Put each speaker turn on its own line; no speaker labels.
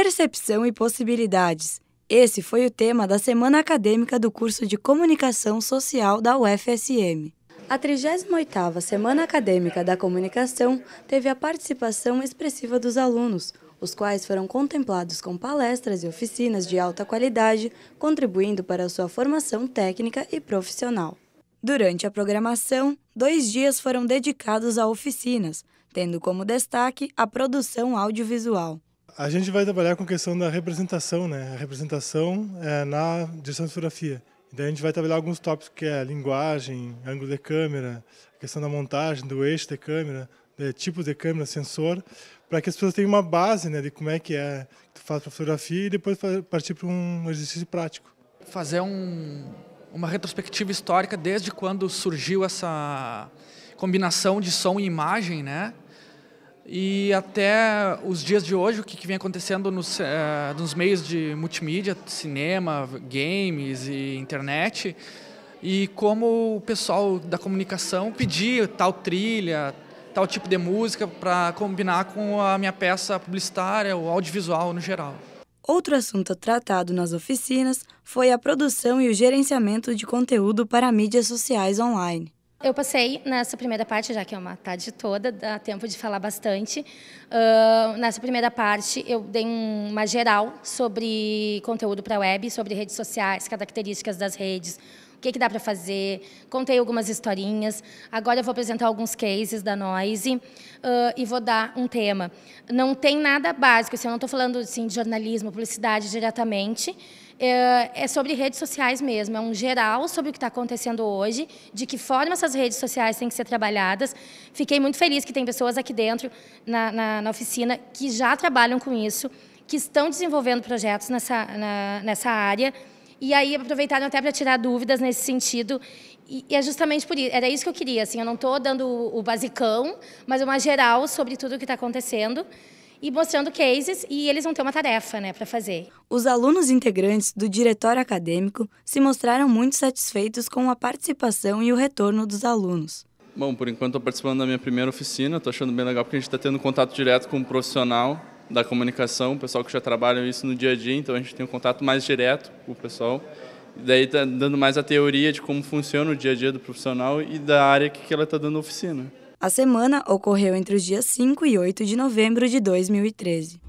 Percepção e possibilidades. Esse foi o tema da Semana Acadêmica do curso de Comunicação Social da UFSM. A 38ª Semana Acadêmica da Comunicação teve a participação expressiva dos alunos, os quais foram contemplados com palestras e oficinas de alta qualidade, contribuindo para a sua formação técnica e profissional. Durante a programação, dois dias foram dedicados a oficinas, tendo como destaque a produção audiovisual.
A gente vai trabalhar com a questão da representação, né? A representação é na direção de fotografia. Daí a gente vai trabalhar alguns tópicos que é linguagem, ângulo de câmera, a questão da montagem, do eixo de câmera, de é, tipo de câmera, sensor, para que as pessoas tenham uma base né, de como é que é que tu faz para fotografia e depois partir para um exercício prático. Fazer um,
uma retrospectiva histórica desde quando surgiu essa combinação de som e imagem, né? E até os dias de hoje, o que, vem acontecendo nos, uh, nos meios de multimídia, cinema, games e internet, e como o pessoal da comunicação pedir tal trilha, tal tipo de música para combinar com a minha peça publicitária ou audiovisual no geral.
Outro assunto tratado nas oficinas foi a produção e o gerenciamento de conteúdo para mídias sociais online.
Eu passei nessa primeira parte, já que é uma tarde toda, dá tempo de falar bastante. Uh, nessa primeira parte, eu dei uma geral sobre conteúdo para a web, sobre redes sociais, características das redes, o que, que dá para fazer, contei algumas historinhas. Agora eu vou apresentar alguns cases da Noise uh, e vou dar um tema. Não tem nada básico, assim, eu não estou falando assim, de jornalismo, publicidade diretamente, é, é sobre redes sociais mesmo, é um geral sobre o que está acontecendo hoje, de que forma essas redes sociais têm que ser trabalhadas. Fiquei muito feliz que tem pessoas aqui dentro, na, na, na oficina, que já trabalham com isso, que estão desenvolvendo projetos nessa, na, nessa área, e aí aproveitaram até para tirar dúvidas nesse sentido. E, e é justamente por isso, era isso que eu queria, assim, eu não estou dando o, o basicão, mas uma geral sobre tudo o que está acontecendo e mostrando cases, e eles vão ter uma tarefa né, para fazer. Os
alunos integrantes do diretório acadêmico se mostraram muito satisfeitos com a participação e o retorno dos alunos.
Bom, por enquanto estou participando da minha primeira oficina, estou achando bem legal porque a gente está tendo contato direto com um profissional da comunicação, o pessoal que já trabalha isso no dia a dia, então a gente tem um contato mais direto com o pessoal. E daí está dando mais a teoria de como funciona o dia a dia do profissional e da área que ela está dando oficina.
A semana ocorreu entre os dias 5 e 8 de novembro de 2013.